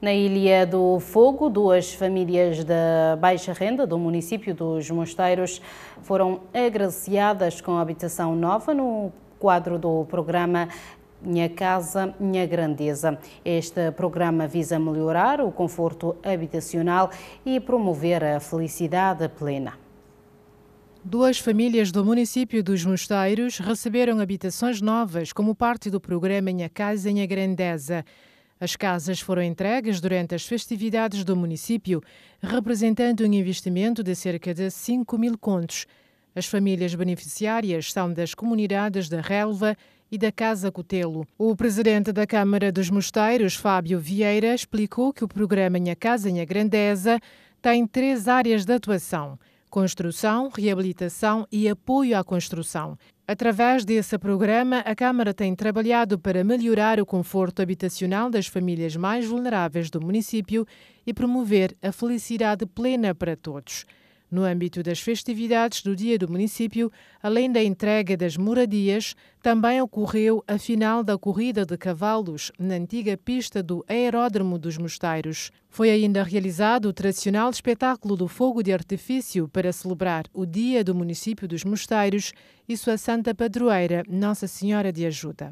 Na Ilha do Fogo, duas famílias da baixa renda do município dos Mosteiros foram agraciadas com habitação nova no quadro do programa minha Casa, Minha Grandeza. Este programa visa melhorar o conforto habitacional e promover a felicidade plena. Duas famílias do município dos Mosteiros receberam habitações novas como parte do programa Minha Casa, Minha Grandeza. As casas foram entregues durante as festividades do município, representando um investimento de cerca de 5 mil contos. As famílias beneficiárias são das comunidades da Relva e da Casa Cotelo. O presidente da Câmara dos Mosteiros, Fábio Vieira, explicou que o programa Minha Casa Minha Grandeza tem três áreas de atuação – construção, reabilitação e apoio à construção. Através desse programa, a Câmara tem trabalhado para melhorar o conforto habitacional das famílias mais vulneráveis do município e promover a felicidade plena para todos. No âmbito das festividades do Dia do Município, além da entrega das moradias, também ocorreu a final da corrida de cavalos na antiga pista do Aeródromo dos Mosteiros. Foi ainda realizado o tradicional espetáculo do fogo de artifício para celebrar o Dia do Município dos Mosteiros e sua santa padroeira, Nossa Senhora de Ajuda.